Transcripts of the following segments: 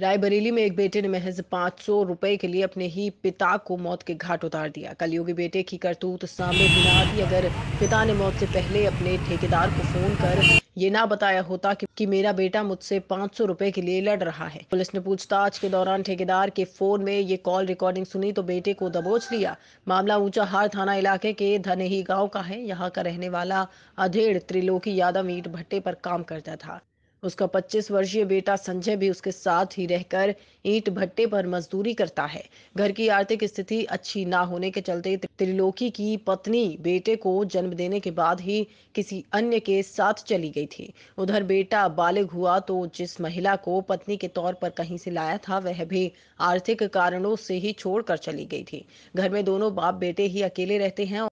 रायबरेली में एक बेटे ने महज पाँच सौ रुपए के लिए अपने ही पिता को मौत के घाट उतार दिया कलयुगी बेटे की करतूत सामने भी दी आती अगर पिता ने मौत से पहले अपने ठेकेदार को फोन कर ये ना बताया होता कि, कि मेरा बेटा मुझसे 500 सौ रुपए के लिए लड़ रहा है पुलिस ने पूछताछ के दौरान ठेकेदार के फोन में ये कॉल रिकॉर्डिंग सुनी तो बेटे को दबोच लिया मामला ऊंचा हार थाना इलाके के धनेही गाँव का है यहाँ का रहने वाला अधेड़ त्रिलोकी यादव ईट भट्टे पर काम करता था उसका 25 वर्षीय बेटा संजय भी उसके साथ ही रहकर ईंट भट्टे पर मजदूरी करता है घर की आर्थिक स्थिति अच्छी ना होने के चलते त्रिलोकी की पत्नी बेटे को जन्म देने के बाद ही किसी अन्य के साथ चली गई थी उधर बेटा बालिग हुआ तो जिस महिला को पत्नी के तौर पर कहीं से लाया था वह भी आर्थिक कारणों से ही छोड़कर चली गई थी घर में दोनों बाप बेटे ही अकेले रहते हैं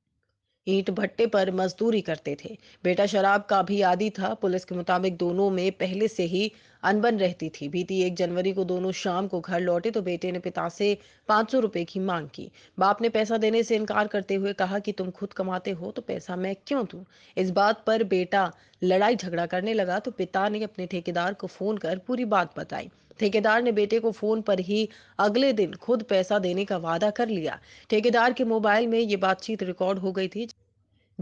ईट भट्टे पर मजदूरी करते थे बेटा शराब का भी आदि था पुलिस के मुताबिक दोनों में पहले से ही अनबन रहती थी बीती एक जनवरी को दोनों शाम को घर लौटे तो बेटे ने पिता से पांच सौ रुपए की मांग की बाप ने पैसा देने से इनकार करते हुए कहा कि तुम खुद कमाते हो तो पैसा मैं क्यों दू इस बात पर बेटा लड़ाई झगड़ा करने लगा तो पिता ने अपने ठेकेदार को फोन कर पूरी बात बताई ठेकेदार ने बेटे को फोन पर ही अगले दिन खुद पैसा देने का वादा कर लिया ठेकेदार के मोबाइल में ये बातचीत रिकॉर्ड हो गई थी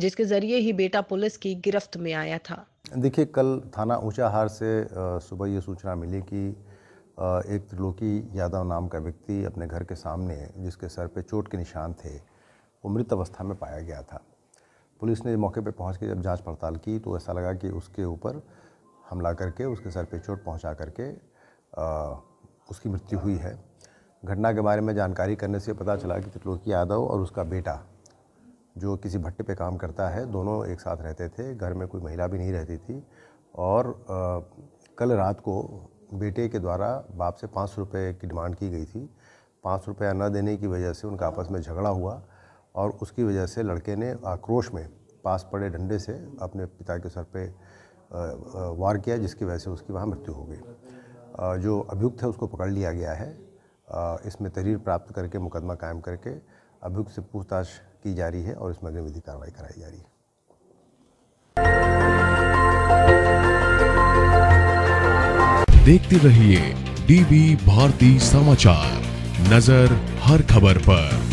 जिसके जरिए ही बेटा पुलिस की गिरफ्त में आया था देखिए कल थाना ऊंचाहार से सुबह ये सूचना मिली कि एक त्रिलोकी यादव नाम का व्यक्ति अपने घर के सामने जिसके सर पे चोट के निशान थे वो मृत अवस्था में पाया गया था पुलिस ने मौके पर पहुँच के जब जाँच पड़ताल की तो ऐसा लगा कि उसके ऊपर हमला करके उसके सर पे चोट पहुँचा करके उसकी मृत्यु हुई है घटना के बारे में जानकारी करने से पता चला कि त्रिलोकी यादव और उसका बेटा जो किसी भट्टे पे काम करता है दोनों एक साथ रहते थे घर में कोई महिला भी नहीं रहती थी और आ, कल रात को बेटे के द्वारा बाप से पाँच रुपये की डिमांड की गई थी पाँच रुपया न देने की वजह से उनका आपस में झगड़ा हुआ और उसकी वजह से लड़के ने आक्रोश में पास पड़े डंडे से अपने पिता के सर पे वार किया जिसकी वजह से उसकी वहाँ मृत्यु हो गई जो अभियुक्त है उसको पकड़ लिया गया है इसमें तहरीर प्राप्त करके मुकदमा कायम करके अभियुक्त से पूछताछ की जा रही है और इसमें अग्निविधि कार्रवाई कराई जा रही है देखते रहिए डीवी भारती समाचार नजर हर खबर पर